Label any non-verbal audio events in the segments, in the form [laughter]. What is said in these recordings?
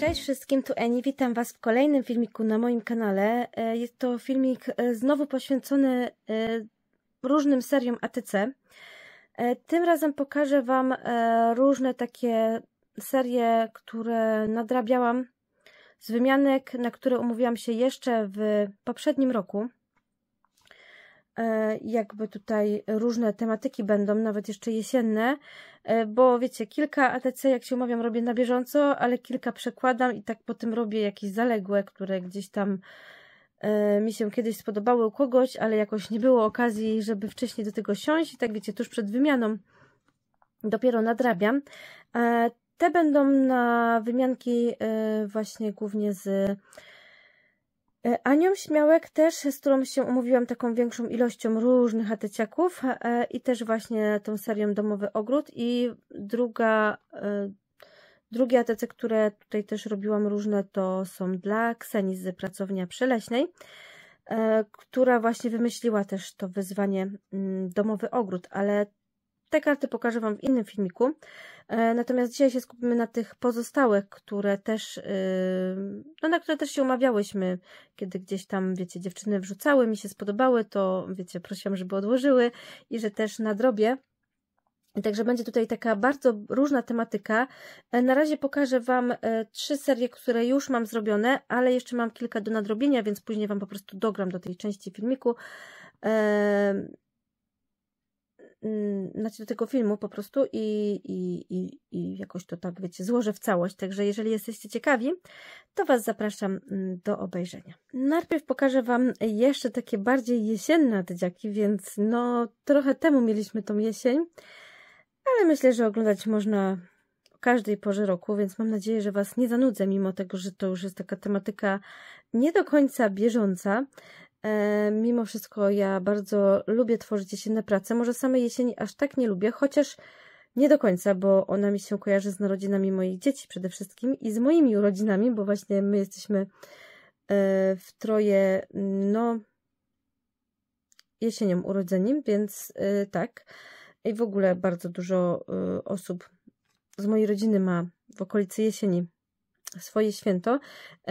Cześć wszystkim, tu Eni, witam Was w kolejnym filmiku na moim kanale. E, jest to filmik e, znowu poświęcony e, różnym seriom ATC. Tym razem pokażę Wam różne takie serie, które nadrabiałam z wymianek, na które umówiłam się jeszcze w poprzednim roku. E, jakby tutaj różne tematyki będą, nawet jeszcze jesienne, e, bo wiecie, kilka ATC, jak się umawiam, robię na bieżąco, ale kilka przekładam i tak potem robię jakieś zaległe, które gdzieś tam e, mi się kiedyś spodobały u kogoś, ale jakoś nie było okazji, żeby wcześniej do tego siąść i tak wiecie, tuż przed wymianą dopiero nadrabiam. Te będą na wymianki y, właśnie głównie z y, Anią Śmiałek też, z którą się umówiłam taką większą ilością różnych ateciaków e, i też właśnie tą serią Domowy Ogród i druga, y, drugie atece, które tutaj też robiłam różne, to są dla Kseni z Pracownia Przeleśnej, e, która właśnie wymyśliła też to wyzwanie mm, Domowy Ogród, ale te karty pokażę Wam w innym filmiku. E, natomiast dzisiaj się skupimy na tych pozostałych, które też, y, no, na które też się umawiałyśmy, kiedy gdzieś tam, wiecie, dziewczyny wrzucały, mi się spodobały, to wiecie, prosiłam, żeby odłożyły i że też nadrobię. Także będzie tutaj taka bardzo różna tematyka. E, na razie pokażę Wam e, trzy serie, które już mam zrobione, ale jeszcze mam kilka do nadrobienia, więc później Wam po prostu dogram do tej części filmiku. Mm, znaczy do tego filmu po prostu i, i, i, i jakoś to tak, wiecie, złożę w całość. Także jeżeli jesteście ciekawi, to Was zapraszam mm, do obejrzenia. Najpierw pokażę Wam jeszcze takie bardziej jesienne dziaki więc no trochę temu mieliśmy tą jesień, ale myślę, że oglądać można o każdej porze roku, więc mam nadzieję, że Was nie zanudzę, mimo tego, że to już jest taka tematyka nie do końca bieżąca, E, mimo wszystko ja bardzo lubię tworzyć jesienne prace. Może samej jesieni aż tak nie lubię, chociaż nie do końca, bo ona mi się kojarzy z narodzinami moich dzieci przede wszystkim i z moimi urodzinami, bo właśnie my jesteśmy e, w troje, no, jesienią urodzeniem, więc e, tak. I w ogóle bardzo dużo osób z mojej rodziny ma w okolicy jesieni swoje święto. E,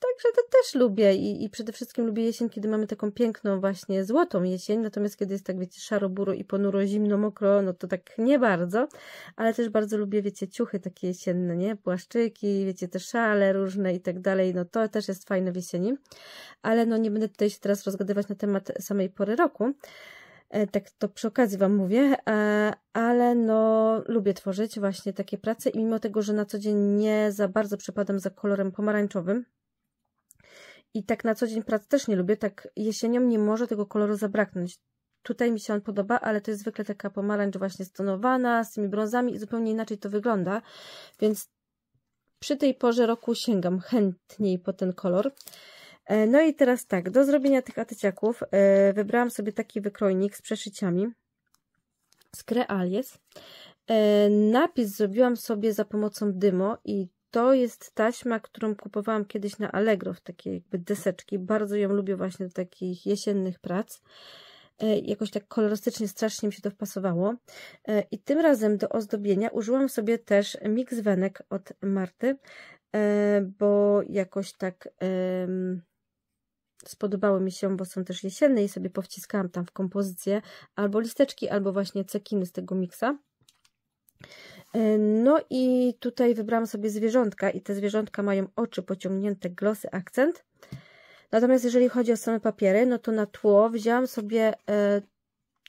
także to też lubię I, i przede wszystkim lubię jesień, kiedy mamy taką piękną właśnie złotą jesień, natomiast kiedy jest tak wiecie szaro, buro i ponuro, zimno, mokro, no to tak nie bardzo, ale też bardzo lubię wiecie ciuchy takie jesienne, nie? Płaszczyki, wiecie te szale różne i tak dalej, no to też jest fajne w jesieni, ale no nie będę tutaj się teraz rozgadywać na temat samej pory roku. E, tak to przy okazji Wam mówię, e, ale no lubię tworzyć właśnie takie prace i mimo tego, że na co dzień nie za bardzo przepadam za kolorem pomarańczowym i tak na co dzień prac też nie lubię, tak jesienią nie może tego koloru zabraknąć. Tutaj mi się on podoba, ale to jest zwykle taka pomarańcz właśnie stonowana, z tymi brązami i zupełnie inaczej to wygląda, więc przy tej porze roku sięgam chętniej po ten kolor. E, no i teraz tak, do zrobienia tych atyciaków e, wybrałam sobie taki wykrojnik z przeszyciami z Crealies. E, napis zrobiłam sobie za pomocą dymo i to jest taśma, którą kupowałam kiedyś na Allegro w takie jakby deseczki. Bardzo ją lubię właśnie do takich jesiennych prac. Jakoś tak kolorystycznie strasznie mi się to wpasowało. I tym razem do ozdobienia użyłam sobie też miks wenek od Marty, bo jakoś tak spodobały mi się, bo są też jesienne i sobie powciskałam tam w kompozycję albo listeczki, albo właśnie cekiny z tego miksa. E, no i tutaj wybrałam sobie zwierzątka i te zwierzątka mają oczy pociągnięte, glosy, akcent. Natomiast jeżeli chodzi o same papiery, no to na tło wziąłam sobie e,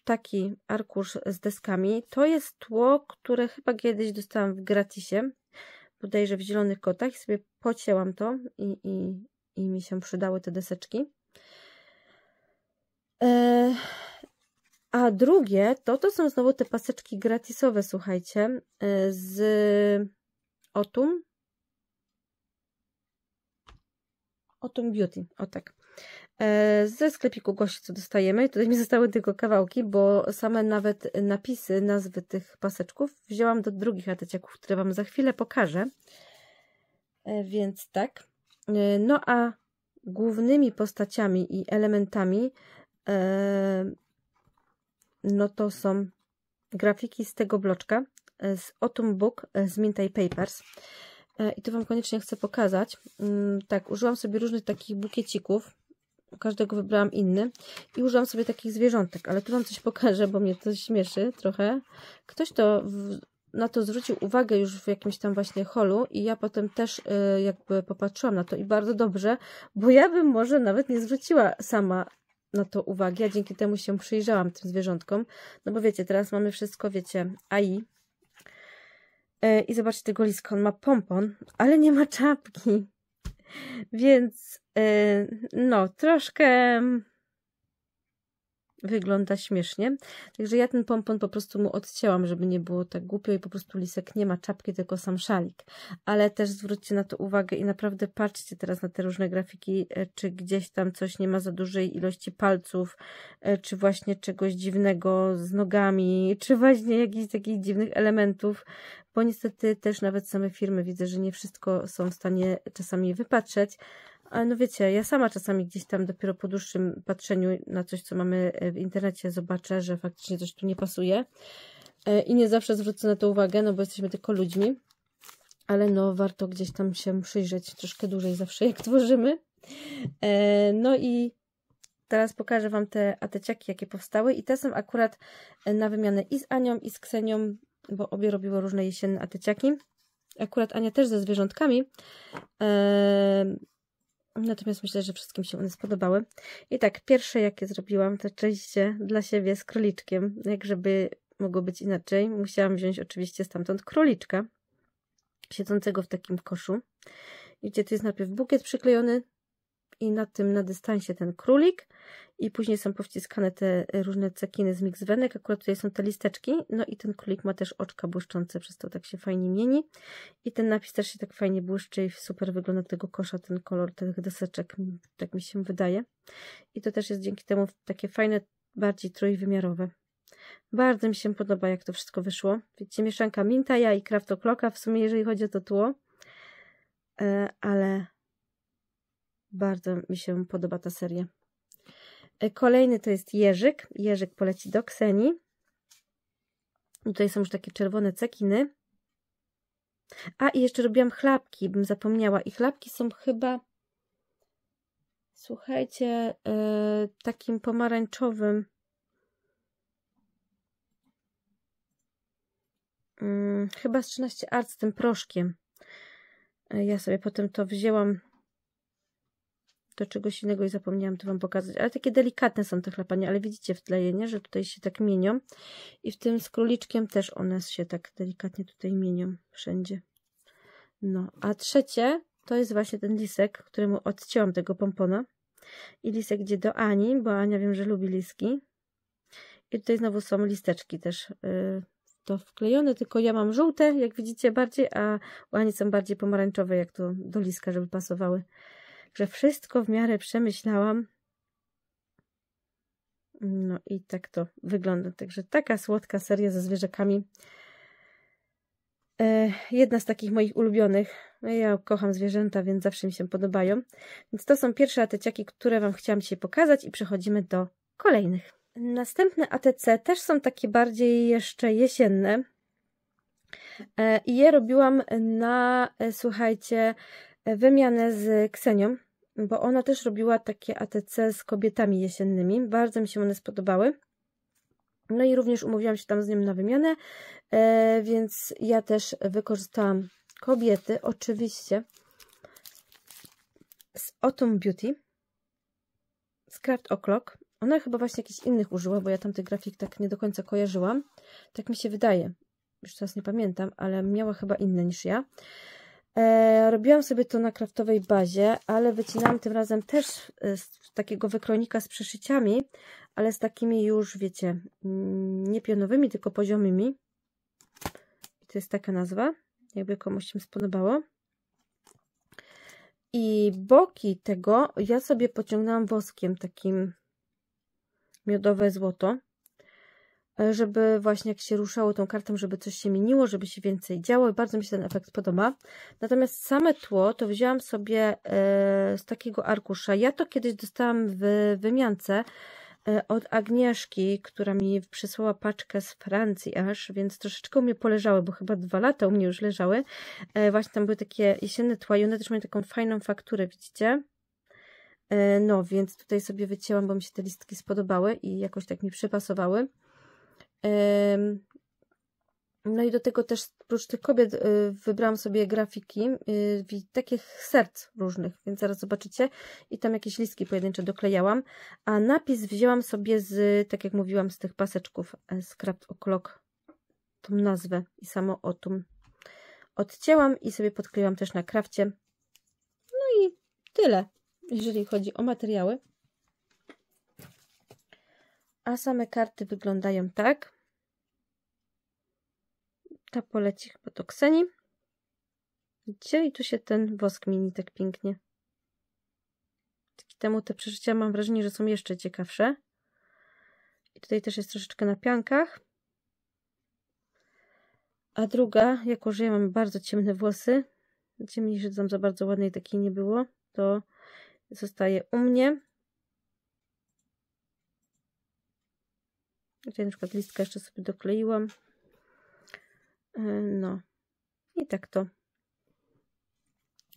taki arkusz z deskami. To jest tło, które chyba kiedyś dostałam w gratisie, bodajże w Zielonych Kotach i sobie pocięłam to i, i i mi się przydały te deseczki. E, a drugie, to to są znowu te paseczki gratisowe, słuchajcie, e, z Otum. Otum Beauty, o tak. E, ze sklepiku gości, co dostajemy. Tutaj mi zostały tylko kawałki, bo same nawet napisy, nazwy tych paseczków wzięłam do drugich ateciaków, które Wam za chwilę pokażę. więc tak. E, no a głównymi postaciami i elementami e, no to są grafiki z tego bloczka, e, z Autumn Book, z Mintai Papers. I tu Wam koniecznie chcę pokazać. Mm, tak, użyłam sobie różnych takich bukiecików. Każdego wybrałam inny. I użyłam sobie takich zwierzątek. Ale tu Wam coś pokażę, bo mnie to śmieszy trochę. Ktoś to na to zwrócił uwagę już w jakimś tam właśnie holu i ja potem też y, jakby popatrzyłam na to i bardzo dobrze, bo ja bym może nawet nie zwróciła sama na to uwagi, ja dzięki temu się przyjrzałam tym zwierzątkom, no bo wiecie, teraz mamy wszystko, wiecie, AI e, i zobaczcie tego liska, on ma pompon, ale nie ma czapki, [laughs] więc y, no, troszkę wygląda śmiesznie. Także ja ten pompon po prostu mu odcięłam, żeby nie było tak głupio i po prostu lisek nie ma czapki, tylko sam szalik. Ale też zwróćcie na to uwagę i naprawdę patrzcie teraz na te różne grafiki, e, czy gdzieś tam coś nie ma za dużej ilości palców, e, czy właśnie czegoś dziwnego z nogami, czy właśnie jakichś takich dziwnych elementów, bo niestety też nawet same firmy widzę, że nie wszystko są w stanie czasami wypatrzeć, ale no wiecie, ja sama czasami gdzieś tam dopiero po dłuższym patrzeniu na coś, co mamy e, w internecie, zobaczę, że faktycznie coś tu nie pasuje. E, I nie zawsze zwrócę na to uwagę, no bo jesteśmy tylko ludźmi. Ale no, warto gdzieś tam się przyjrzeć troszkę dłużej zawsze, jak [laughs] tworzymy. E, no i teraz pokażę Wam te ateciaki, jakie powstały. I te są akurat na wymianę i z Anią, i z Ksenią, bo obie robiły różne jesienne ateciaki. Akurat Ania też ze zwierzątkami. Natomiast myślę, że wszystkim się one spodobały. I tak, pierwsze jakie zrobiłam, to oczywiście dla siebie z króliczkiem. Jak żeby mogło być inaczej, musiałam wziąć oczywiście stamtąd króliczka, siedzącego w takim koszu. Widzicie, tu jest najpierw bukiet przyklejony i na tym, na dystansie ten królik i później są powciskane te e, różne cekiny z mikswenek, akurat tutaj są te listeczki, no i ten królik ma też oczka błyszczące, przez to tak się fajnie mieni i ten napis też się tak fajnie błyszczy i super wygląda tego kosza, ten kolor tych deseczek, tak mi się wydaje i to też jest dzięki temu takie fajne, bardziej trójwymiarowe. Bardzo mi się podoba, jak to wszystko wyszło. Widzicie, mieszanka Mintaja i kraftokloka, w sumie jeżeli chodzi o to tło, e, ale bardzo mi się podoba ta seria. E, kolejny to jest Jerzyk. Jerzyk poleci do Kseni. Tutaj są już takie czerwone cekiny. A i jeszcze robiłam chlapki, bym zapomniała. I chlapki są chyba, słuchajcie, yy, takim pomarańczowym. Yy, chyba z 13 arc z tym proszkiem. Yy, ja sobie potem to wzięłam to czegoś innego i zapomniałam to Wam pokazać, ale takie delikatne są te chlapania, ale widzicie w tle je, nie? że tutaj się tak mienią i w tym z króliczkiem też one się tak delikatnie tutaj mienią wszędzie. No, a trzecie to jest właśnie ten lisek, któremu odcięłam tego pompona i lisek idzie do Ani, bo Ania wiem, że lubi liski i tutaj znowu są listeczki też yy, to wklejone, tylko ja mam żółte, jak widzicie bardziej, a u Ani są bardziej pomarańczowe, jak to do liska, żeby pasowały że wszystko w miarę przemyślałam. No i tak to wygląda. Także taka słodka seria ze zwierzakami. E, jedna z takich moich ulubionych. No ja kocham zwierzęta, więc zawsze mi się podobają. Więc to są pierwsze ateciaki, które Wam chciałam dzisiaj pokazać i przechodzimy do kolejnych. Następne ATC też są takie bardziej jeszcze jesienne. E, I je robiłam na, e, słuchajcie, wymianę z Ksenią, bo ona też robiła takie ATC z kobietami jesiennymi. Bardzo mi się one spodobały. No i również umówiłam się tam z nim na wymianę, e, więc ja też wykorzystałam kobiety, oczywiście, z Autumn Beauty, z Craft O'Clock. Ona chyba właśnie jakichś innych użyła, bo ja tam tych grafik tak nie do końca kojarzyłam. Tak mi się wydaje. Już teraz nie pamiętam, ale miała chyba inne niż ja. E, robiłam sobie to na kraftowej bazie, ale wycinałam tym razem też e, z takiego wykronika z przeszyciami, ale z takimi już, wiecie, mm, nie pionowymi, tylko poziomymi. I to jest taka nazwa, jakby komuś się spodobało. I boki tego ja sobie pociągnęłam woskiem takim miodowe złoto. E, żeby właśnie jak się ruszało tą kartą, żeby coś się mieniło, żeby się więcej działo i bardzo mi się ten efekt podoba. Natomiast same tło to wzięłam sobie e, z takiego arkusza. Ja to kiedyś dostałam w wymiance e, od Agnieszki, która mi przysłała paczkę z Francji aż, więc troszeczkę u mnie poleżały, bo chyba dwa lata u mnie już leżały. Właśnie tam były takie jesienne tła i one też mają taką fajną fakturę, widzicie? No, więc tutaj sobie wycięłam, bo mi się te listki spodobały i jakoś tak mi przypasowały. No i do tego też oprócz tych kobiet y, wybrałam sobie grafiki y, takich serc różnych, więc zaraz zobaczycie. I tam jakieś listki pojedyncze doklejałam. A napis wzięłam sobie z, tak jak mówiłam, z tych paseczków e, z Craft O'Clock tą nazwę i samo otum odcięłam i sobie podkleiłam też na krafcie. No i tyle, jeżeli chodzi o materiały. A same karty wyglądają tak. Ta poleci chyba do Kseni. I tu się ten wosk mieni tak pięknie. Dzięki temu te przeżycia mam wrażenie, że są jeszcze ciekawsze. I tutaj też jest troszeczkę na piankach. A druga, jako że ja mam bardzo ciemne włosy, ciemniejsze tam za bardzo ładnej takiej nie było, to zostaje u mnie. Tutaj na przykład listkę jeszcze sobie dokleiłam. E, no. I tak to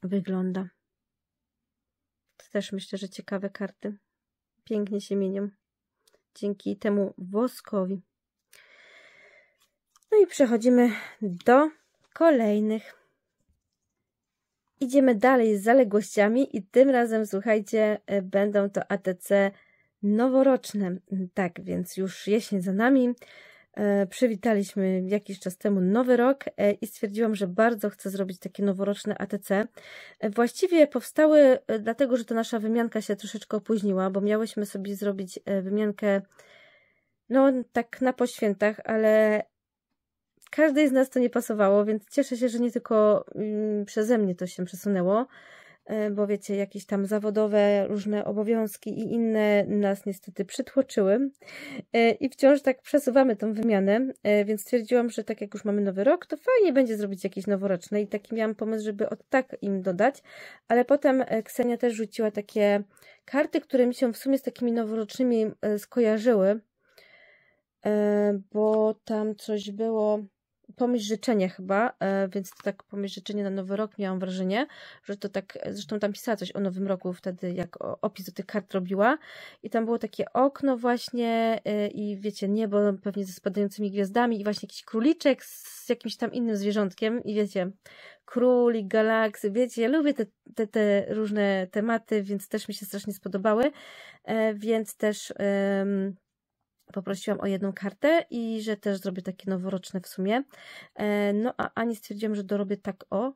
wygląda. To też myślę, że ciekawe karty. Pięknie się mienią. Dzięki temu woskowi. No i przechodzimy do kolejnych. Idziemy dalej z zaległościami i tym razem, słuchajcie, e, będą to ATC noworoczne. Tak więc już jesień za nami. E, przywitaliśmy jakiś czas temu nowy rok e, i stwierdziłam, że bardzo chcę zrobić takie noworoczne ATC. E, właściwie powstały dlatego, że to nasza wymianka się troszeczkę opóźniła, bo miałyśmy sobie zrobić wymiankę no tak na poświętach, ale każdej z nas to nie pasowało, więc cieszę się, że nie tylko mm, przeze mnie to się przesunęło. Y, bo wiecie, jakieś tam zawodowe różne obowiązki i inne nas niestety przytłoczyły y, i wciąż tak przesuwamy tą wymianę, y, więc stwierdziłam, że tak jak już mamy nowy rok, to fajnie będzie zrobić jakieś noworoczne i taki miałam pomysł, żeby od tak im dodać, ale potem Ksenia też rzuciła takie karty, które mi się w sumie z takimi noworocznymi skojarzyły, bo tam coś było pomyśl życzenie chyba, e, więc to tak pomyśl życzenie na Nowy Rok miałam wrażenie, że to tak, zresztą tam pisała coś o Nowym Roku wtedy, jak opis do tych kart robiła i tam było takie okno właśnie e, i wiecie, niebo pewnie ze spadającymi gwiazdami i właśnie jakiś króliczek z jakimś tam innym zwierzątkiem i wiecie, królik, galaksy, wiecie, ja lubię te, te, te różne tematy, więc też mi się strasznie spodobały, e, więc też poprosiłam o jedną kartę i że też zrobię takie noworoczne w sumie. E, no a Ani stwierdziłam, że dorobię tak o,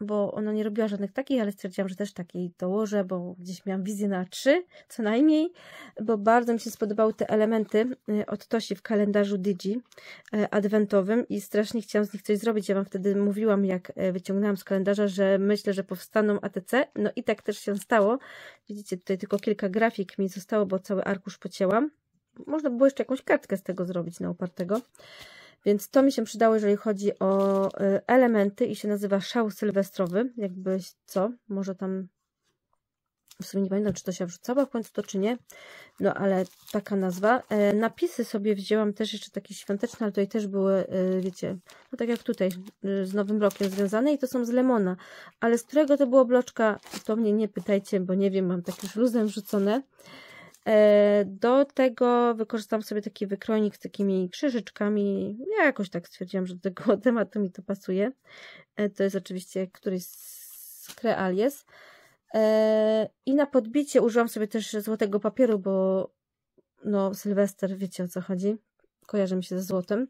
bo ona nie robiła żadnych takich, ale stwierdziłam, że też takiej dołożę, bo gdzieś miałam wizję na trzy, co najmniej, bo bardzo mi się spodobały te elementy e, od Tosi w kalendarzu Digi e, adwentowym i strasznie chciałam z nich coś zrobić. Ja Wam wtedy mówiłam, jak wyciągnęłam z kalendarza, że myślę, że powstaną ATC, no i tak też się stało. Widzicie, tutaj tylko kilka grafik mi zostało, bo cały arkusz pocięłam. Można by było jeszcze jakąś kartkę z tego zrobić na opartego, Więc to mi się przydało, jeżeli chodzi o y, elementy i się nazywa szał sylwestrowy. Jakby co, może tam w sumie nie pamiętam, czy to się wrzucała w końcu to, czy nie, no ale taka nazwa. E, napisy sobie wzięłam też jeszcze takie świąteczne, ale tutaj też były, y, wiecie, no tak jak tutaj, y, z Nowym Rokiem związane i to są z Lemona, ale z którego to była bloczka, to mnie nie pytajcie, bo nie wiem, mam tak już luzem wrzucone. E, do tego wykorzystam sobie taki wykrojnik z takimi krzyżyczkami. Ja jakoś tak stwierdziłam, że do tego [laughs] tematu mi to pasuje. E, to jest oczywiście któryś z krealies. E, I na podbicie użyłam sobie też złotego papieru, bo no, Sylwester, wiecie o co chodzi. Kojarzy mi się ze złotem.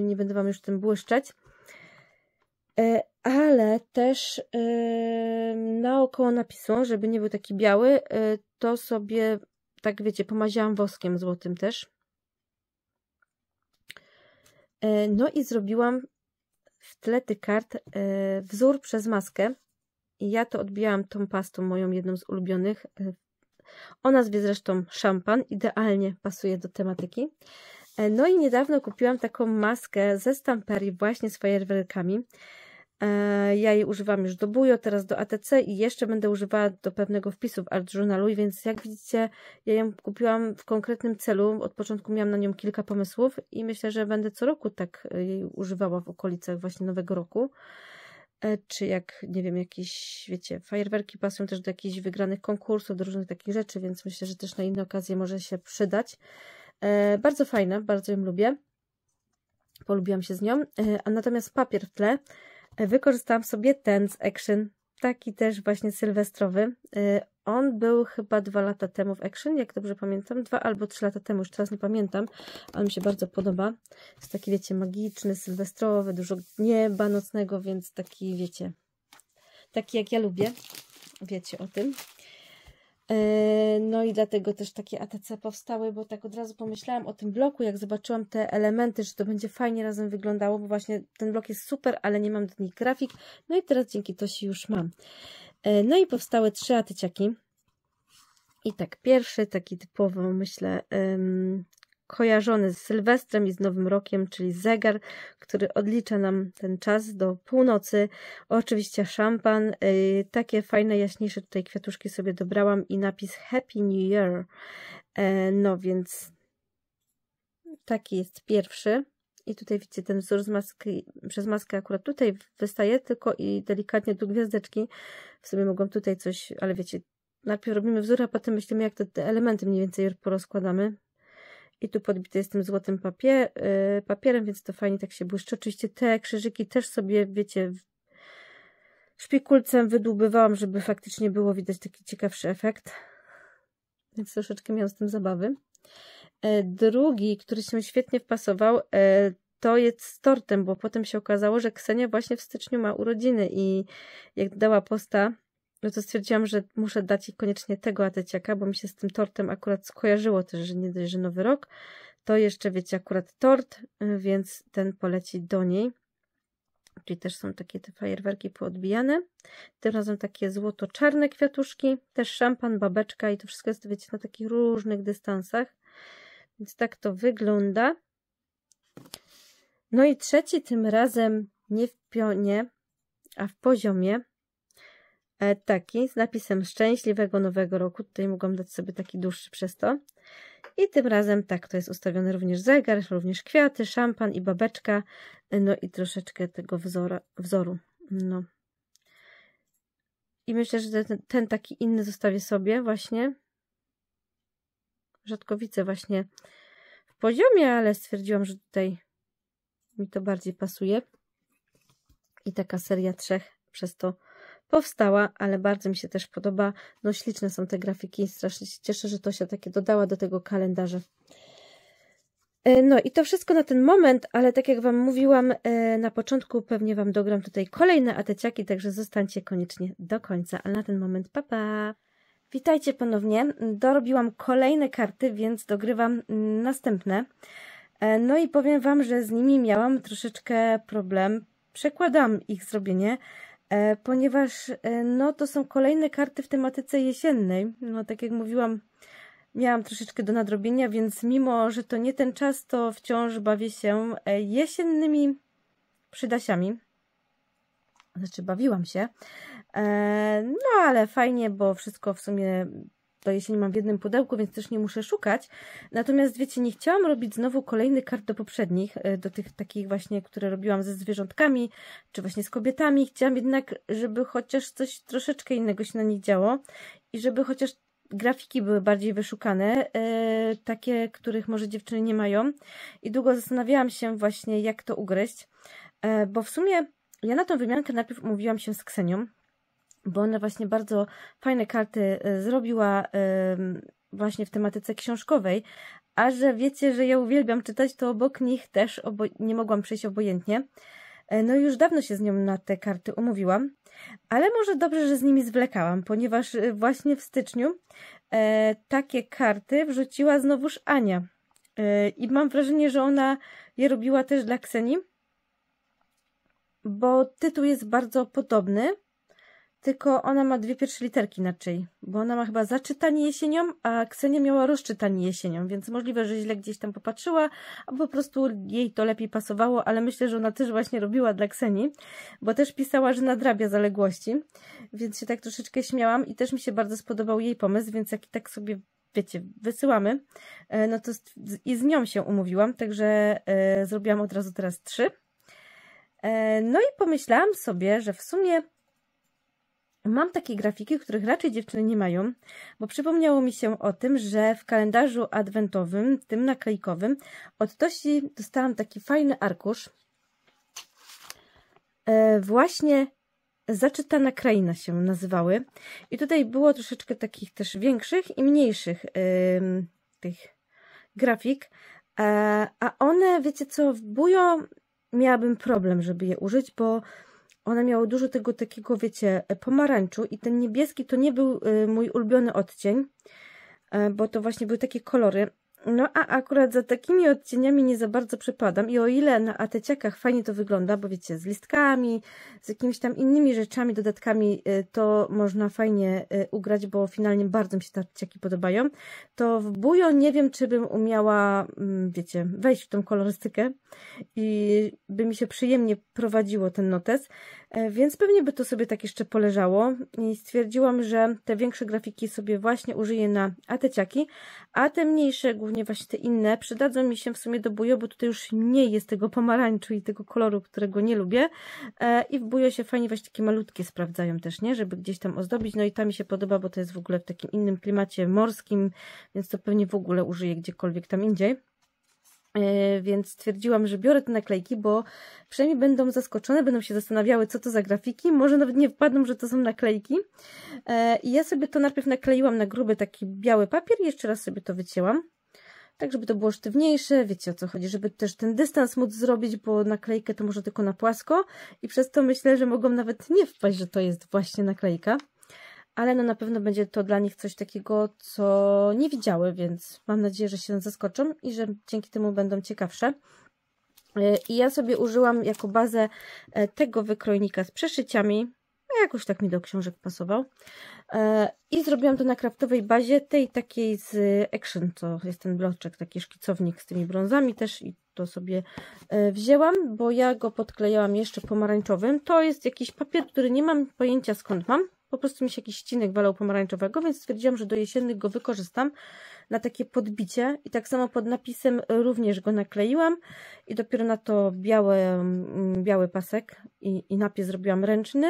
Nie będę Wam już tym błyszczeć. Ale też naokoło napisu, żeby nie był taki biały, to sobie tak wiecie, pomaziłam woskiem złotym też. E, no i zrobiłam w tle tych kart e, wzór przez maskę. I ja to odbijałam tą pastą moją, jedną z ulubionych. E, o nazwie zresztą szampan, idealnie pasuje do tematyki. No i niedawno kupiłam taką maskę ze stamperii właśnie z fajerwerkami. E, ja jej używam już do Bujo, teraz do ATC i jeszcze będę używała do pewnego wpisu w Art Journalu, więc jak widzicie, ja ją kupiłam w konkretnym celu. Od początku miałam na nią kilka pomysłów i myślę, że będę co roku tak e, jej używała w okolicach właśnie Nowego Roku. E, czy jak, nie wiem, jakieś, wiecie, fajerwerki pasują też do jakichś wygranych konkursów, do różnych takich rzeczy, więc myślę, że też na inne okazje może się przydać. Bardzo fajna, bardzo ją lubię. Polubiłam się z nią. A natomiast papier w tle wykorzystałam sobie ten z Action, taki też właśnie sylwestrowy. Y, on był chyba dwa lata temu w Action, jak dobrze pamiętam. Dwa albo trzy lata temu, już teraz nie pamiętam. Ale mi się bardzo podoba. Jest taki, wiecie, magiczny, sylwestrowy, dużo nieba nocnego, więc taki, wiecie, taki jak ja lubię. Wiecie o tym. Yy, no i dlatego też takie ATC powstały, bo tak od razu pomyślałam o tym bloku, jak zobaczyłam te elementy, że to będzie fajnie razem wyglądało, bo właśnie ten blok jest super, ale nie mam do nich grafik. No i teraz dzięki Tosi już mam. Yy, no i powstały trzy atyciaki. I tak pierwszy, taki typowo myślę, kojarzony z Sylwestrem i z Nowym Rokiem, czyli zegar, który odlicza nam ten czas do północy. Oczywiście szampan, y, takie fajne, jaśniejsze tutaj kwiatuszki sobie dobrałam i napis Happy New Year. E, no więc taki jest pierwszy. I tutaj widzicie ten wzór z maski, przez maskę akurat tutaj wystaje, tylko i delikatnie tu gwiazdeczki. W sobie mogą tutaj coś, ale wiecie, najpierw robimy wzór, a potem myślimy, jak te, te elementy mniej więcej porozkładamy. I tu podbite jestem złotym papier, y, papierem, więc to fajnie tak się błyszczy. Oczywiście te krzyżyki też sobie, wiecie, szpikulcem wydłubywałam, żeby faktycznie było widać taki ciekawszy efekt. Więc troszeczkę miałam z tym zabawy. E, drugi, który się świetnie wpasował, e, to jest z tortem, bo potem się okazało, że Ksenia właśnie w styczniu ma urodziny i jak dała posta no to stwierdziłam, że muszę dać jej koniecznie tego ateciaka, bo mi się z tym tortem akurat skojarzyło też, że nie dość, że nowy rok, to jeszcze wiecie, akurat tort, y, więc ten poleci do niej. Czyli też są takie te fajerwerki poodbijane. Tym razem takie złoto-czarne kwiatuszki, też szampan, babeczka i to wszystko jest, wiecie, na takich różnych dystansach. Więc tak to wygląda. No i trzeci tym razem nie w pionie, a w poziomie E, taki z napisem Szczęśliwego Nowego Roku. Tutaj mogłam dać sobie taki dłuższy przez to. I tym razem tak, to jest ustawiony również zegar, również kwiaty, szampan i babeczka, e, no i troszeczkę tego wzora, wzoru. No. I myślę, że ten, ten taki inny zostawię sobie właśnie. Rzadko widzę właśnie w poziomie, ale stwierdziłam, że tutaj mi to bardziej pasuje. I taka seria trzech przez to powstała, ale bardzo mi się też podoba. No śliczne są te grafiki i strasznie się cieszę, że to się takie dodała do tego kalendarza. E, no i to wszystko na ten moment, ale tak jak Wam mówiłam e, na początku, pewnie Wam dogram tutaj kolejne ateciaki, także zostańcie koniecznie do końca. Ale na ten moment pa pa! Witajcie ponownie. Dorobiłam kolejne karty, więc dogrywam mm, następne. E, no i powiem Wam, że z nimi miałam troszeczkę problem. Przekładam ich zrobienie, E, ponieważ e, no, to są kolejne karty w tematyce jesiennej. No, tak jak mówiłam, miałam troszeczkę do nadrobienia, więc mimo, że to nie ten czas, to wciąż bawię się e, jesiennymi przydasiami. Znaczy, bawiłam się. No, ale fajnie, bo wszystko w sumie to nie mam w jednym pudełku, więc też nie muszę szukać. Natomiast wiecie, nie chciałam robić znowu kolejnych kart do poprzednich, e, do tych takich właśnie, które robiłam ze zwierzątkami, czy właśnie z kobietami. Chciałam jednak, żeby chociaż coś troszeczkę innego się na nich działo i żeby chociaż grafiki były bardziej wyszukane, e, takie, których może dziewczyny nie mają. I długo zastanawiałam się właśnie, jak to ugryźć, e, bo w sumie ja na tą wymiankę najpierw umówiłam się z Ksenią, bo ona właśnie bardzo fajne karty e, zrobiła właśnie w tematyce książkowej, a że wiecie, że ja uwielbiam czytać, to obok nich też nie mogłam przejść obojętnie. E, no już dawno się z nią na te karty umówiłam, ale może dobrze, że z nimi zwlekałam, ponieważ e, właśnie w styczniu e, takie karty wrzuciła znowuż Ania. E, I mam wrażenie, że ona je robiła też dla Ksenii, bo tytuł jest bardzo podobny. Tylko ona ma dwie pierwsze literki na czyj, bo ona ma chyba zaczytanie jesienią, a Ksenia miała rozczytanie jesienią, więc możliwe, że źle gdzieś tam popatrzyła, a po prostu jej to lepiej pasowało, ale myślę, że ona też właśnie robiła dla Kseni, bo też pisała, że nadrabia zaległości, więc się tak troszeczkę śmiałam i też mi się bardzo spodobał jej pomysł, więc jak i tak sobie wiecie, wysyłamy, e, no to z, i z nią się umówiłam, także e, zrobiłam od razu teraz trzy. E, no i pomyślałam sobie, że w sumie Mam takie grafiki, których raczej dziewczyny nie mają, bo przypomniało mi się o tym, że w kalendarzu adwentowym, tym naklejkowym, od Tosi dostałam taki fajny arkusz. E, właśnie Zaczytana Kraina się nazywały. I tutaj było troszeczkę takich też większych i mniejszych tych grafik. E, a one, wiecie co, w bujo miałabym problem, żeby je użyć, bo one miały dużo tego takiego, wiecie, e, pomarańczu i ten niebieski to nie był e, mój ulubiony odcień, e, bo to właśnie były takie kolory, no a akurat za takimi odcieniami nie za bardzo przypadam i o ile na ateciakach fajnie to wygląda, bo wiecie, z listkami, z jakimiś tam innymi rzeczami, dodatkami y, to można fajnie y, ugrać, bo finalnie bardzo mi się te ateciaki podobają, to w bujo nie wiem, czy bym umiała, mm, wiecie, wejść w tą kolorystykę i by mi się przyjemnie prowadziło ten notes, e, więc pewnie by to sobie tak jeszcze poleżało i stwierdziłam, że te większe grafiki sobie właśnie użyję na ateciaki, a te mniejsze głównie właśnie te inne, przydadzą mi się w sumie do bujo, bo tutaj już nie jest tego pomarańczu i tego koloru, którego nie lubię e, i w bujo się fajnie właśnie takie malutkie sprawdzają też, nie? Żeby gdzieś tam ozdobić, no i ta mi się podoba, bo to jest w ogóle w takim innym klimacie morskim, więc to pewnie w ogóle użyję gdziekolwiek tam indziej e, więc stwierdziłam, że biorę te naklejki, bo przynajmniej będą zaskoczone, będą się zastanawiały, co to za grafiki, może nawet nie wpadną, że to są naklejki. E, I ja sobie to najpierw nakleiłam na gruby taki biały papier i jeszcze raz sobie to wycięłam tak żeby to było sztywniejsze, wiecie o co chodzi, żeby też ten dystans móc zrobić, bo naklejkę to może tylko na płasko i przez to myślę, że mogą nawet nie wpaść, że to jest właśnie naklejka. Ale no na pewno będzie to dla nich coś takiego, co nie widziały, więc mam nadzieję, że się zaskoczą i że dzięki temu będą ciekawsze. E, I ja sobie użyłam jako bazę e, tego wykrojnika z przeszyciami, no, jakoś tak mi do książek pasował. E, I zrobiłam to na kraftowej bazie, tej takiej z Action, co jest ten bloczek, taki szkicownik z tymi brązami też i to sobie e, wzięłam, bo ja go podklejałam jeszcze pomarańczowym. To jest jakiś papier, który nie mam pojęcia skąd mam, po prostu mi się jakiś ścinek walał pomarańczowego, więc stwierdziłam, że do jesiennych go wykorzystam na takie podbicie i tak samo pod napisem również go nakleiłam i dopiero na to biały, mm, biały pasek i, i napis zrobiłam ręczny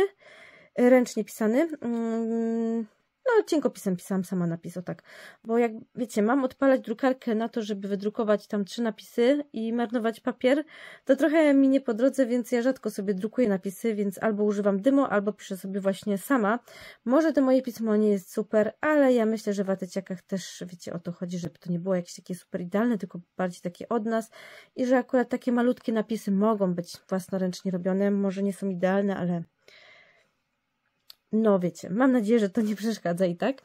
ręcznie pisany. Mm, no, cienkopisem pisałam sama napis, o tak. Bo jak wiecie, mam odpalać drukarkę na to, żeby wydrukować tam trzy napisy i marnować papier, to trochę mi nie po drodze, więc ja rzadko sobie drukuję napisy, więc albo używam dymo, albo piszę sobie właśnie sama. Może to moje pismo nie jest super, ale ja myślę, że w ateciakach też, wiecie, o to chodzi, żeby to nie było jakieś takie super idealne, tylko bardziej takie od nas i że akurat takie malutkie napisy mogą być własnoręcznie robione, może nie są idealne, ale no wiecie, mam nadzieję, że to nie przeszkadza i tak.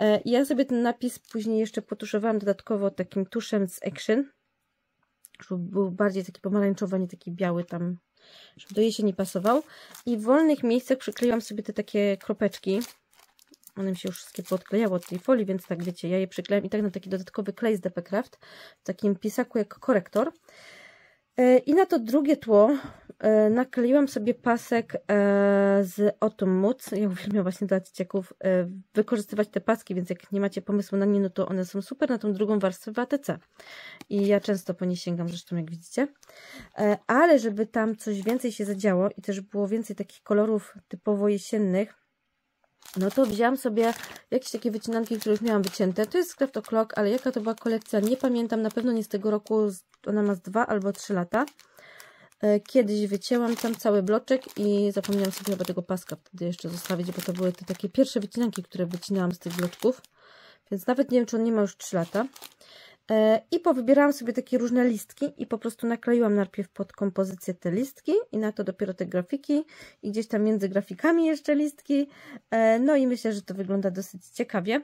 E, ja sobie ten napis później jeszcze potuszowałam dodatkowo takim tuszem z Action, żeby był bardziej taki pomarańczowy, a nie taki biały tam, żeby do jesieni pasował. I w wolnych miejscach przykleiłam sobie te takie kropeczki. One mi się już wszystkie podklejały od tej folii, więc tak wiecie, ja je przyklejam i tak na taki dodatkowy klej z DP Craft w takim pisaku jak korektor. I na to drugie tło e, nakleiłam sobie pasek e, z Otum Móc. Ja uwielbiam właśnie dla dzieciaków e, wykorzystywać te paski, więc jak nie macie pomysłu na nie, no to one są super na tą drugą warstwę w ATC. I ja często po nie sięgam zresztą, jak widzicie. Ale żeby tam coś więcej się zadziało i też było więcej takich kolorów typowo jesiennych, no to wziąłam sobie jakieś takie wycinanki, które już miałam wycięte. To jest z Craft O'Clock, ale jaka to była kolekcja, nie pamiętam. Na pewno nie z tego roku, ona ma z dwa albo trzy lata. E, kiedyś wycięłam tam cały bloczek i zapomniałam sobie chyba tego paska wtedy jeszcze zostawić, bo to były te takie pierwsze wycinanki, które wycinałam z tych bloczków. Więc nawet nie wiem, czy on nie ma już 3 lata. E, I powybierałam sobie takie różne listki i po prostu nakleiłam najpierw pod kompozycję te listki i na to dopiero te grafiki i gdzieś tam między grafikami jeszcze listki. E, no i myślę, że to wygląda dosyć ciekawie.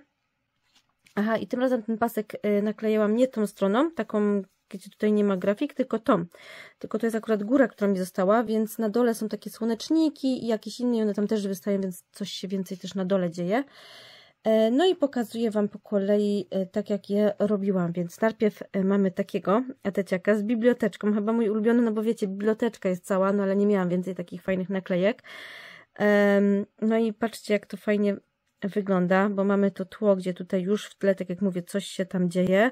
Aha, i tym razem ten pasek e, naklejałam nie tą stroną, taką, gdzie tutaj nie ma grafik, tylko tą. Tylko to jest akurat góra, która mi została, więc na dole są takie słoneczniki i jakieś inne, one tam też wystają, więc coś się więcej też na dole dzieje. E, no i pokazuję Wam po kolei, e, tak jak je robiłam, więc najpierw e, mamy takiego ateciaka z biblioteczką, chyba mój ulubiony, no bo wiecie, biblioteczka jest cała, no ale nie miałam więcej takich fajnych naklejek. No i patrzcie, jak to fajnie wygląda, bo mamy to tło, gdzie tutaj już w tle, tak jak mówię, coś się tam dzieje.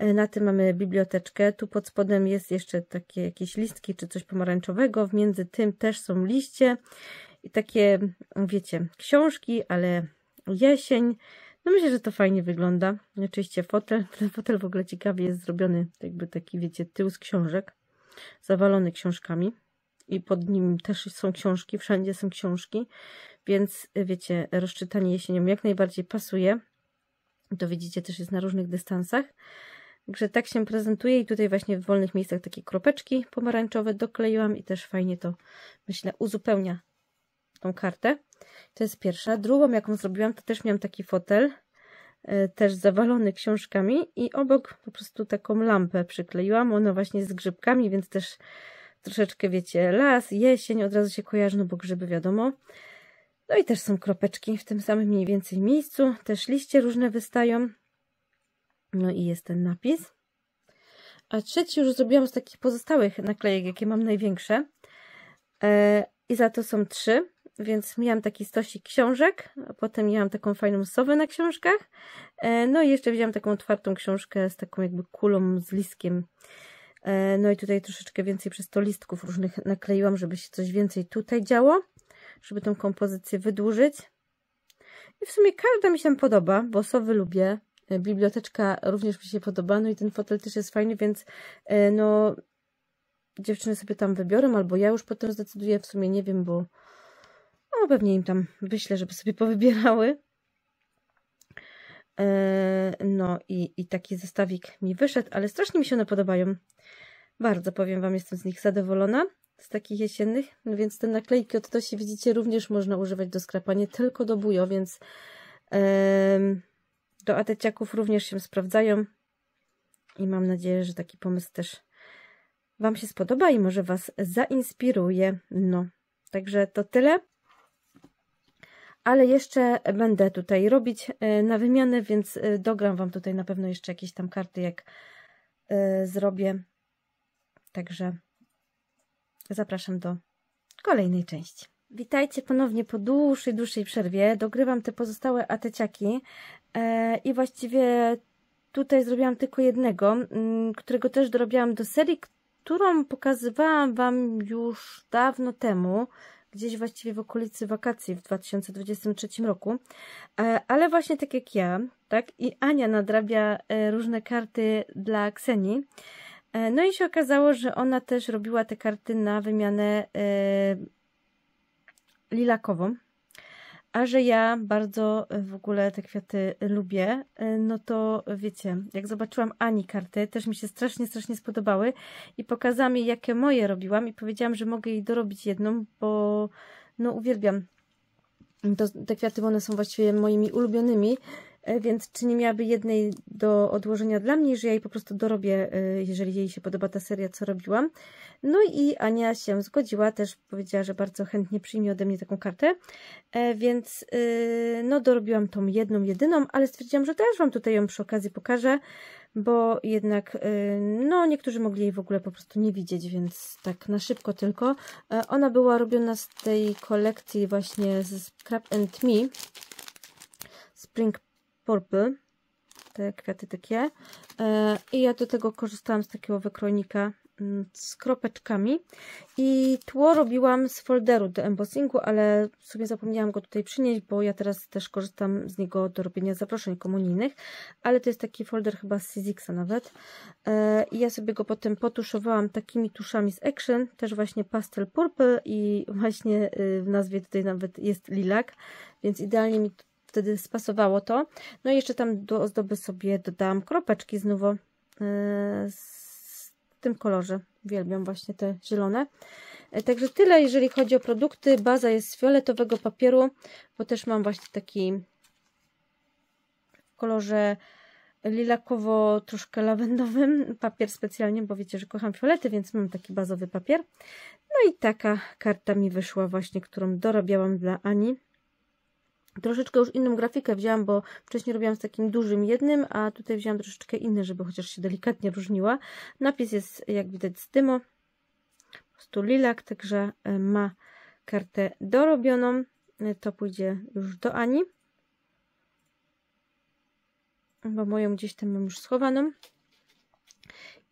Na tym mamy biblioteczkę, tu pod spodem jest jeszcze takie jakieś listki czy coś pomarańczowego, w między tym też są liście i takie, wiecie, książki, ale jesień. No myślę, że to fajnie wygląda. Oczywiście fotel, [laughs] ten fotel w ogóle ciekawie jest zrobiony, jakby taki wiecie, tył z książek, zawalony książkami i pod nim też są książki, wszędzie są książki, więc wiecie, rozczytanie jesienią jak najbardziej pasuje. To widzicie też jest na różnych dystansach. Także tak się prezentuje i tutaj właśnie w wolnych miejscach takie kropeczki pomarańczowe dokleiłam i też fajnie to, myślę, uzupełnia tą kartę. To jest pierwsza. Drugą, jaką zrobiłam, to też miałam taki fotel, e, też zawalony książkami i obok po prostu taką lampę przykleiłam. Ona właśnie z grzybkami, więc też troszeczkę, wiecie, las, jesień, od razu się kojarzy, no bo grzyby wiadomo. No i też są kropeczki w tym samym mniej więcej miejscu, też liście różne wystają. No i jest ten napis. A trzeci już zrobiłam z takich pozostałych naklejek, jakie mam największe. E, I za to są trzy więc miałam taki stosik książek, a potem miałam taką fajną sowę na książkach, e, no i jeszcze widziałam taką otwartą książkę z taką jakby kulą, z listkiem, e, no i tutaj troszeczkę więcej przez to listków różnych nakleiłam, żeby się coś więcej tutaj działo, żeby tą kompozycję wydłużyć. I w sumie każda mi się podoba, bo sowy lubię, e, biblioteczka również mi się podoba, no i ten fotel też jest fajny, więc no dziewczyny sobie tam wybiorą, albo ja już potem zdecyduję, w sumie nie wiem, bo no, pewnie im tam wyślę, żeby sobie powybierały. E, no i, i taki zestawik mi wyszedł, ale strasznie mi się one podobają. Bardzo powiem Wam, jestem z nich zadowolona, z takich jesiennych. No więc te naklejki od Tosi, widzicie, również można używać do skrapania, tylko do bujo, więc do ateciaków również się sprawdzają. I mam nadzieję, że taki pomysł też Wam się spodoba i może Was zainspiruje. No, także to tyle ale jeszcze będę tutaj robić e, na wymianę, więc e, dogram Wam tutaj na pewno jeszcze jakieś tam karty, jak e, zrobię. Także zapraszam do kolejnej części. Witajcie ponownie po dłuższej, dłuższej przerwie. Dogrywam te pozostałe ateciaki i właściwie tutaj zrobiłam tylko jednego, mm, którego też dorobiłam do serii, którą pokazywałam Wam już dawno temu, gdzieś właściwie w okolicy wakacji w 2023 roku, e, ale właśnie tak jak ja, tak, i Ania nadrabia e, różne karty dla Ksenii. E, no i się okazało, że ona też robiła te karty na wymianę lilakową, a że ja bardzo e, w ogóle te kwiaty lubię, e, no to wiecie, jak zobaczyłam Ani karty, też mi się strasznie, strasznie spodobały i pokazała mi, jakie moje robiłam i powiedziałam, że mogę jej dorobić jedną, bo no uwielbiam to, te kwiaty, one są właściwie moimi ulubionymi E, więc czy nie miałaby jednej do odłożenia dla mnie, że ja jej po prostu dorobię, e, jeżeli jej się podoba ta seria, co robiłam. No i Ania się zgodziła, też powiedziała, że bardzo chętnie przyjmie ode mnie taką kartę, e, więc no dorobiłam tą jedną, jedyną, ale stwierdziłam, że też Wam tutaj ją przy okazji pokażę, bo jednak no niektórzy mogli jej w ogóle po prostu nie widzieć, więc tak na szybko tylko. Ona była robiona z tej kolekcji właśnie z Scrap and Me, Spring torby, te kwiaty takie. E, I ja do tego korzystałam z takiego wykrojnika mm, z kropeczkami i tło robiłam z folderu do embossingu, ale sobie zapomniałam go tutaj przynieść, bo ja teraz też korzystam z niego do robienia zaproszeń komunijnych, ale to jest taki folder chyba z Sizixa nawet e, i ja sobie go potem potuszowałam takimi tuszami z Action, też właśnie pastel purple i właśnie y, w nazwie tutaj nawet jest lilak, więc idealnie mi wtedy spasowało to. No i jeszcze tam do ozdoby sobie dodałam kropeczki znowu e, z tym kolorze. Wielbiam właśnie te zielone. E, także tyle, jeżeli chodzi o produkty. Baza jest z fioletowego papieru, bo też mam właśnie taki w kolorze lilakowo troszkę lawendowym papier specjalnie, bo wiecie, że kocham fiolety, więc mam taki bazowy papier. No i taka karta mi wyszła właśnie, którą dorabiałam dla Ani. Troszeczkę już inną grafikę wziąłam, bo wcześniej robiłam z takim dużym jednym, a tutaj wziąłam troszeczkę inny, żeby chociaż się delikatnie różniła. Napis jest, jak widać, z dymo. Po prostu lilak, także e, ma kartę dorobioną. E, to pójdzie już do Ani. Bo moją gdzieś tam mam już schowaną.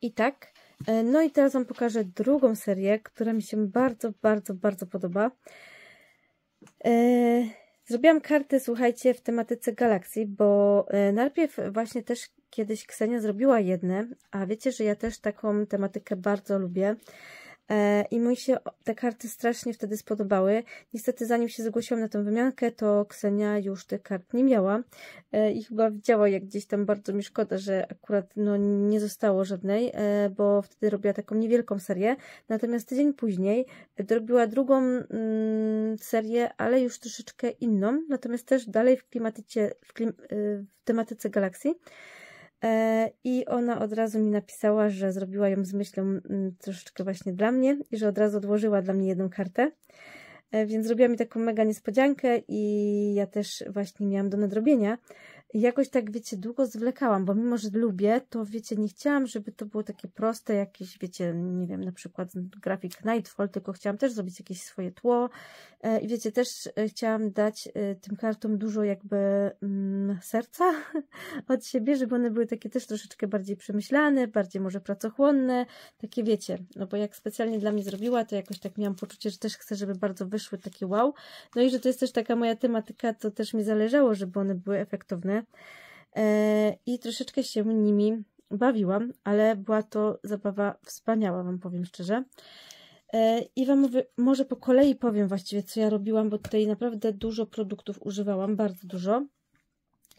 I tak. E, no i teraz Wam pokażę drugą serię, która mi się bardzo, bardzo, bardzo podoba. Eee Zrobiłam karty, słuchajcie, w tematyce galakcji, bo e, najpierw właśnie też kiedyś Ksenia zrobiła jedne, a wiecie, że ja też taką tematykę bardzo lubię. E, I mi się te karty strasznie wtedy spodobały. Niestety, zanim się zgłosiłam na tę wymiankę, to Ksenia już tych kart nie miała e, i chyba widziała, jak gdzieś tam bardzo mi szkoda, że akurat no, nie zostało żadnej, e, bo wtedy robiła taką niewielką serię. Natomiast tydzień później zrobiła drugą mm, serię, ale już troszeczkę inną, natomiast też dalej w, klimatycie, w, klim, w tematyce galaksji. E, I ona od razu mi napisała, że zrobiła ją z myślą mm, troszeczkę właśnie dla mnie i że od razu odłożyła dla mnie jedną kartę. E, więc zrobiła mi taką mega niespodziankę i ja też właśnie miałam do nadrobienia, jakoś tak, wiecie, długo zwlekałam, bo mimo, że lubię, to wiecie, nie chciałam, żeby to było takie proste, jakieś, wiecie, nie wiem, na przykład grafik Nightfall, tylko chciałam też zrobić jakieś swoje tło e, i wiecie, też e, chciałam dać e, tym kartom dużo jakby mm, serca [laughs] od siebie, żeby one były takie też troszeczkę bardziej przemyślane, bardziej może pracochłonne, takie wiecie, no bo jak specjalnie dla mnie zrobiła, to jakoś tak miałam poczucie, że też chcę, żeby bardzo wyszły takie wow, no i że to jest też taka moja tematyka, to też mi zależało, żeby one były efektowne, E, i troszeczkę się nimi bawiłam, ale była to zabawa wspaniała, Wam powiem szczerze. E, I Wam mówię, może po kolei powiem właściwie, co ja robiłam, bo tutaj naprawdę dużo produktów używałam, bardzo dużo.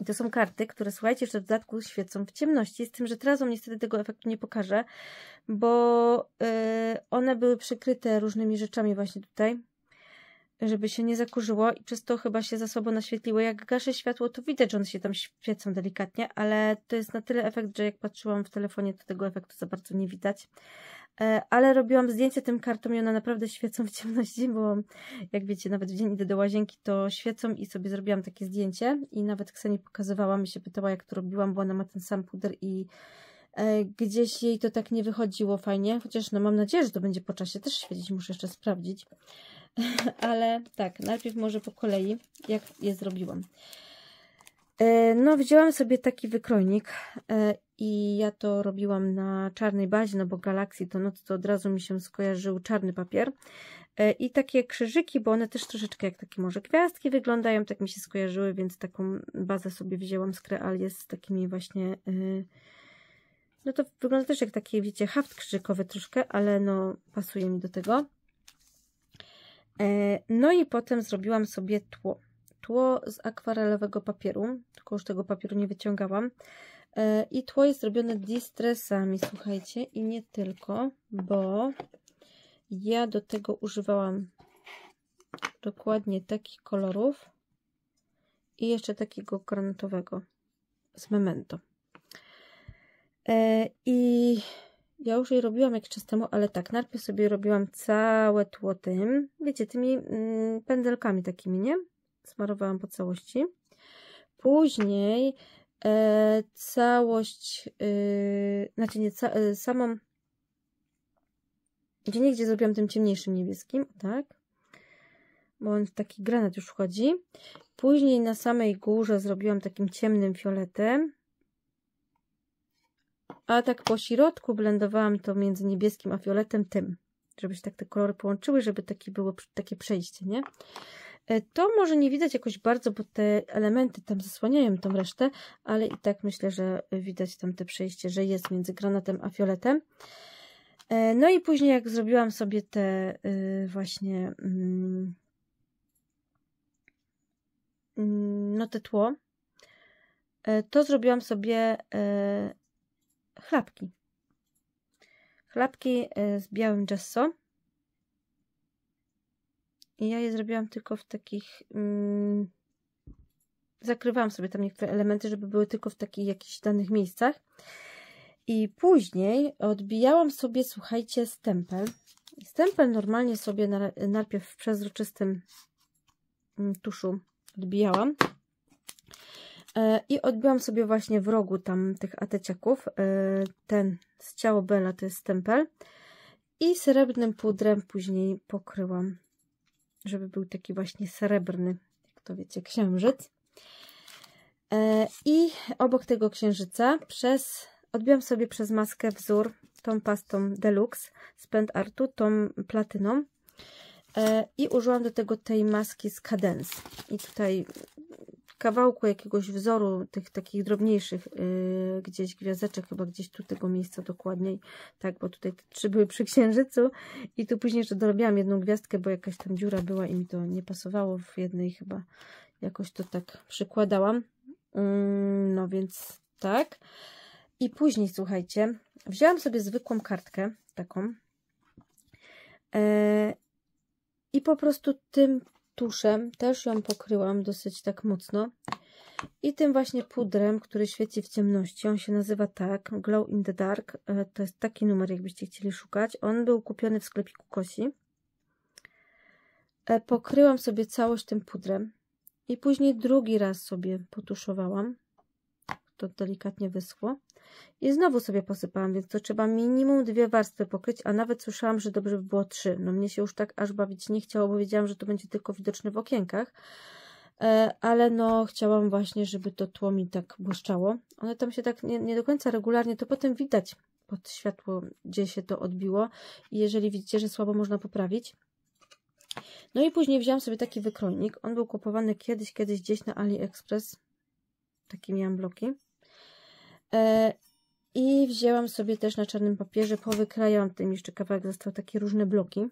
I to są karty, które słuchajcie, jeszcze w dodatku świecą w ciemności, z tym, że teraz on niestety tego efektu nie pokażę, bo e, one były przykryte różnymi rzeczami właśnie tutaj, żeby się nie zakurzyło i przez to chyba się za sobą naświetliło. Jak gaszę światło, to widać, że one się tam świecą delikatnie, ale to jest na tyle efekt, że jak patrzyłam w telefonie, to tego efektu za bardzo nie widać. E, ale robiłam zdjęcie tym kartom i one naprawdę świecą w ciemności, bo jak wiecie, nawet w dzień idę do łazienki, to świecą i sobie zrobiłam takie zdjęcie i nawet Kseni pokazywała mi się, pytała jak to robiłam, bo ona ma ten sam puder i e, gdzieś jej to tak nie wychodziło fajnie, chociaż no mam nadzieję, że to będzie po czasie też świecić, muszę jeszcze sprawdzić. [laughs] ale tak, najpierw może po kolei, jak je zrobiłam. E, no, wzięłam sobie taki wykrojnik e, i ja to robiłam na czarnej bazie, no bo Galaxy to no to od razu mi się skojarzył czarny papier e, i takie krzyżyki, bo one też troszeczkę jak takie może gwiazdki wyglądają, tak mi się skojarzyły, więc taką bazę sobie wzięłam z Crealie z takimi właśnie no to wygląda też jak takie, wiecie, haft krzyżykowy troszkę, ale no pasuje mi do tego. E, no i potem zrobiłam sobie tło. Tło z akwarelowego papieru, tylko już tego papieru nie wyciągałam. E, I tło jest robione distresami, słuchajcie, i nie tylko, bo ja do tego używałam dokładnie takich kolorów i jeszcze takiego granatowego z memento. E, I ja już je robiłam jakiś czas temu, ale tak, najpierw sobie robiłam całe tło tym, wiecie, tymi mm, pędzelkami takimi, nie? Smarowałam po całości. Później e, całość, e, znaczy nie, ca, y, samą, gdzie niegdzie zrobiłam tym ciemniejszym niebieskim, tak? Bo on w taki granat już wchodzi. Później na samej górze zrobiłam takim ciemnym fioletem a tak po środku blendowałam to między niebieskim a fioletem tym, żeby się tak te kolory połączyły, żeby takie było takie przejście, nie? E, to może nie widać jakoś bardzo, bo te elementy tam zasłaniają tą resztę, ale i tak myślę, że widać tam te przejście, że jest między granatem a fioletem. E, no i później jak zrobiłam sobie te y, właśnie mm, mm, no te tło, e, to zrobiłam sobie chlapki. Chlapki y, z białym gesso. I ja je zrobiłam tylko w takich... Mm, zakrywałam sobie tam niektóre elementy, żeby były tylko w takich jakichś danych miejscach. I później odbijałam sobie, słuchajcie, stempel. Stempel normalnie sobie na, najpierw w przezroczystym mm, tuszu odbijałam. E, I odbiłam sobie właśnie w rogu tam tych ateciaków. E, ten z ciała Bela to jest stempel. I srebrnym pudrem później pokryłam, żeby był taki właśnie srebrny, jak to wiecie, księżyc. E, I obok tego księżyca przez, odbiłam sobie przez maskę wzór tą pastą Deluxe z Pent Artu, tą platyną. I użyłam do tego tej maski z Cadence. I tutaj kawałku jakiegoś wzoru, tych takich drobniejszych yy, gdzieś gwiazdeczek, chyba gdzieś tu tego miejsca dokładniej, tak, bo tutaj te trzy były przy księżycu i tu później jeszcze dorobiłam jedną gwiazdkę, bo jakaś tam dziura była i mi to nie pasowało w jednej chyba, jakoś to tak przykładałam, yy, no więc tak. I później, słuchajcie, wzięłam sobie zwykłą kartkę, taką, yy, i po prostu tym tuszem, też ją pokryłam dosyć tak mocno. I tym właśnie pudrem, który świeci w ciemności, on się nazywa tak, Glow in the Dark, e, to jest taki numer, jakbyście chcieli szukać. On był kupiony w sklepiku Kosi. E, pokryłam sobie całość tym pudrem i później drugi raz sobie potuszowałam. To delikatnie wyschło. I znowu sobie posypałam, więc to trzeba minimum dwie warstwy pokryć, a nawet słyszałam, że dobrze by było trzy. No mnie się już tak aż bawić nie chciało, bo wiedziałam, że to będzie tylko widoczne w okienkach. E, ale no, chciałam właśnie, żeby to tło mi tak błyszczało. One tam się tak nie, nie do końca regularnie, to potem widać pod światło, gdzie się to odbiło. I jeżeli widzicie, że słabo można poprawić, no i później wziąłam sobie taki wykrojnik. On był kupowany kiedyś, kiedyś gdzieś na AliExpress. Takie miałam bloki. E, I wzięłam sobie też na czarnym papierze, powykrajałam tym jeszcze kawałek, został takie różne bloki.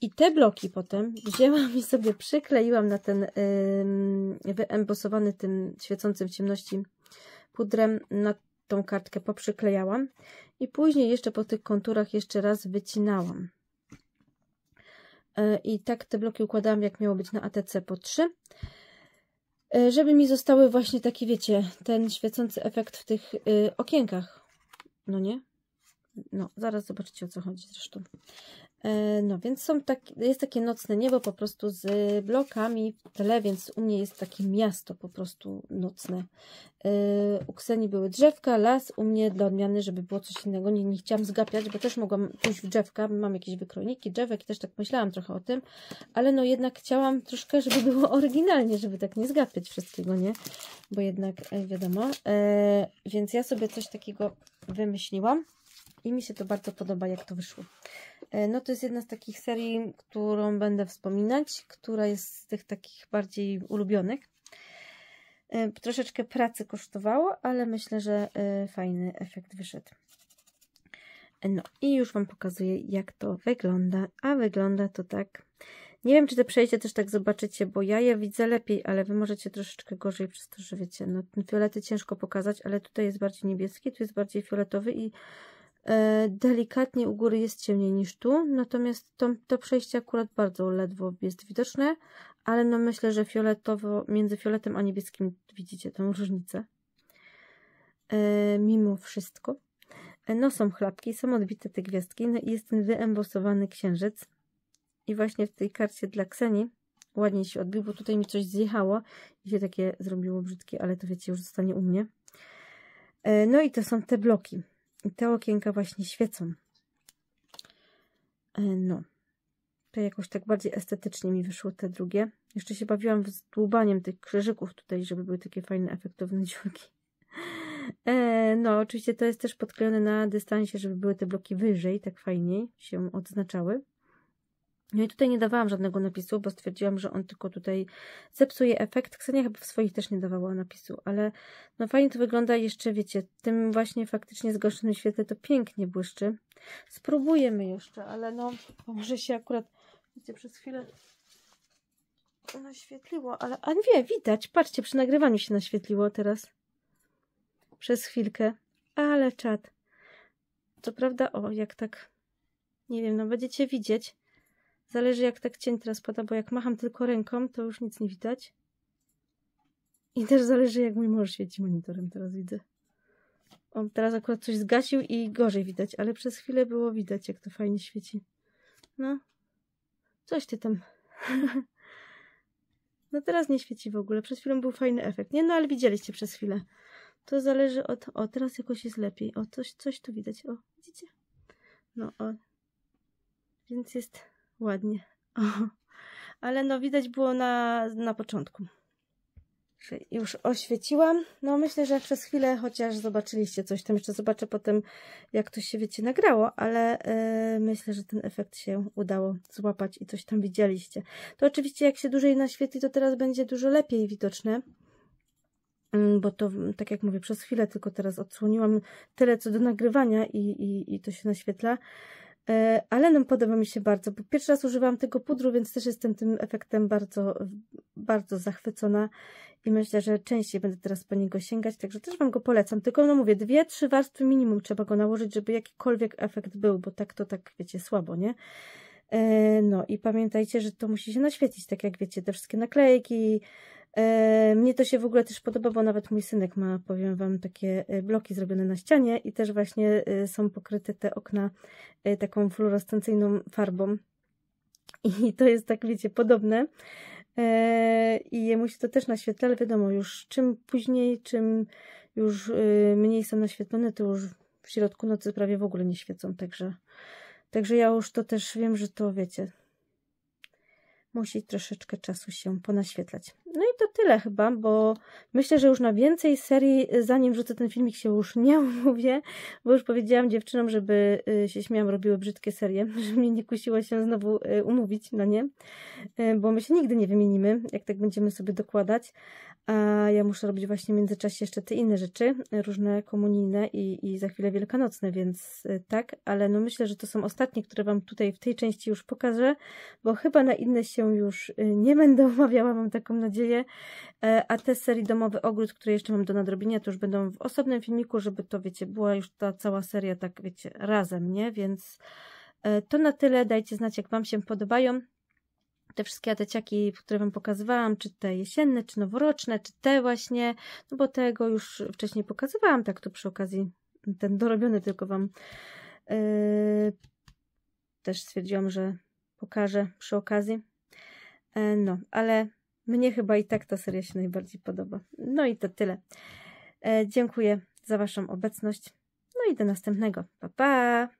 I te bloki potem wzięłam i sobie przykleiłam na ten wyembosowany tym świecącym w ciemności pudrem, na tą kartkę poprzyklejałam. I później jeszcze po tych konturach jeszcze raz wycinałam. E, I tak te bloki układałam, jak miało być na ATC po 3. E, żeby mi zostały właśnie taki, wiecie, ten świecący efekt w tych y, okienkach. No nie? No, zaraz zobaczycie o co chodzi zresztą. E, no więc są tak, jest takie nocne niebo po prostu z blokami w tle, więc u mnie jest takie miasto po prostu nocne. E, u Kseni były drzewka, las, u mnie dla odmiany, żeby było coś innego, nie, nie chciałam zgapiać, bo też mogłam pójść w drzewka, mam jakieś wykrojniki drzewek i też tak myślałam trochę o tym, ale no jednak chciałam troszkę, żeby było [laughs] oryginalnie, żeby tak nie zgapiać wszystkiego, nie? Bo jednak e, wiadomo, więc ja sobie coś takiego wymyśliłam. I mi się to bardzo podoba, jak to wyszło. E, no to jest jedna z takich serii, którą będę wspominać, która jest z tych takich bardziej ulubionych. E, troszeczkę pracy kosztowało, ale myślę, że e, fajny efekt wyszedł. No i już Wam pokazuję, jak to wygląda. A wygląda to tak. Nie wiem, czy te przejścia też tak zobaczycie, bo ja je widzę lepiej, ale Wy możecie troszeczkę gorzej przez to, że wiecie, no fiolety ciężko pokazać, ale tutaj jest bardziej niebieski, tu jest bardziej fioletowy i E, delikatnie u góry jest ciemniej niż tu, natomiast to, to przejście akurat bardzo ledwo jest widoczne, ale no myślę, że fioletowo, między fioletem a niebieskim widzicie tą różnicę. E, mimo wszystko. E, no są chlapki, są odbite te gwiazdki, no i jest ten wyembosowany księżyc. I właśnie w tej karcie dla Kseni ładnie się odbił, bo tutaj mi coś zjechało i się takie zrobiło brzydkie, ale to wiecie, już zostanie u mnie. No i to są te bloki. I te okienka właśnie świecą. E, no. To jakoś tak bardziej estetycznie mi wyszło te drugie. Jeszcze się bawiłam z dłubaniem tych krzyżyków tutaj, żeby były takie fajne, efektowne dziurki. E, no, oczywiście to jest też podklejone na dystansie, żeby były te bloki wyżej, tak fajniej się odznaczały. No i tutaj nie dawałam żadnego napisu, bo stwierdziłam, że on tylko tutaj zepsuje efekt. Ksenia chyba w swoich też nie dawała napisu, ale no fajnie to wygląda jeszcze, wiecie, tym właśnie faktycznie zgorszonym świetle to pięknie błyszczy. Spróbujemy jeszcze, ale no może się akurat, wiecie, przez chwilę naświetliło, ale a nie, widać, patrzcie, przy nagrywaniu się naświetliło teraz. Przez chwilkę, ale czad. Co prawda, o, jak tak, nie wiem, no będziecie widzieć, Zależy jak tak cień teraz pada, bo jak macham tylko ręką, to już nic nie widać. I też zależy jak mój mąż świeci monitorem, teraz widzę. On teraz akurat coś zgasił i gorzej widać, ale przez chwilę było widać jak to fajnie świeci. No, coś ty tam. [laughs] no teraz nie świeci w ogóle, przez chwilę był fajny efekt. Nie no, ale widzieliście przez chwilę. To zależy od... O, teraz jakoś jest lepiej. O, coś, coś tu widać. O, widzicie? No, o. Więc jest Ładnie. [laughs] Ale no widać było na, na początku. Już oświeciłam. No myślę, że przez chwilę chociaż zobaczyliście coś. Tam jeszcze zobaczę potem, jak to się wiecie nagrało, ale yy, myślę, że ten efekt się udało złapać i coś tam widzieliście. To oczywiście jak się dłużej naświetli, to teraz będzie dużo lepiej widoczne mm, bo to, tak jak mówię, przez chwilę tylko teraz odsłoniłam tyle co do nagrywania i, i, i to się naświetla. E, ale nam podoba mi się bardzo, bo pierwszy raz używałam tego pudru, więc też jestem tym efektem bardzo, bardzo zachwycona i myślę, że częściej będę teraz po niego sięgać, także też Wam go polecam, tylko no mówię, dwie, trzy warstwy minimum trzeba go nałożyć, żeby jakikolwiek efekt był, bo tak to tak, wiecie, słabo, nie? E, no i pamiętajcie, że to musi się naświecić, tak jak wiecie, te wszystkie naklejki, E, mnie to się w ogóle też podoba, bo nawet mój synek ma, powiem Wam, takie e, bloki zrobione na ścianie i też właśnie e, są pokryte te okna taką fluorescencyjną farbą. I to jest tak, wiecie, podobne. I jemu się to też naświetla, ale wiadomo, już czym później, czym już mniej są naświetlone, to już w środku nocy prawie w ogóle nie świecą, także, także ja już to też wiem, że to wiecie, musi troszeczkę czasu się ponaświetlać. No i to tyle chyba, bo myślę, że już na więcej serii, y, zanim wrzucę ten filmik, się już nie [laughs] umówię, bo już powiedziałam dziewczynom, żeby y, się śmiałam, robiły brzydkie serie, [laughs] żeby mnie nie kusiło się znowu y, umówić na nie, bo my się nigdy nie wymienimy, jak tak będziemy sobie dokładać a ja muszę robić właśnie w międzyczasie jeszcze te inne rzeczy, różne komunijne i, i za chwilę wielkanocne, więc y, tak, ale no myślę, że to są ostatnie, które Wam tutaj w tej części już pokażę, bo chyba na inne się już y, nie będę [laughs] omawiała, mam taką nadzieję, e, a te serii Domowy Ogród, które jeszcze mam do nadrobienia, to już będą w osobnym filmiku, żeby to, wiecie, była już ta cała seria tak, wiecie, razem, nie? Więc e, to na tyle, dajcie znać, jak Wam się podobają te wszystkie ateciaki, które Wam pokazywałam, czy te jesienne, czy noworoczne, czy te właśnie, no bo tego już wcześniej pokazywałam, tak to przy okazji ten dorobiony tylko Wam yy, też stwierdziłam, że pokażę przy okazji. E, no, ale mnie chyba i tak ta seria się najbardziej podoba. No i to tyle. E, dziękuję za Waszą obecność. No i do następnego. Pa, pa!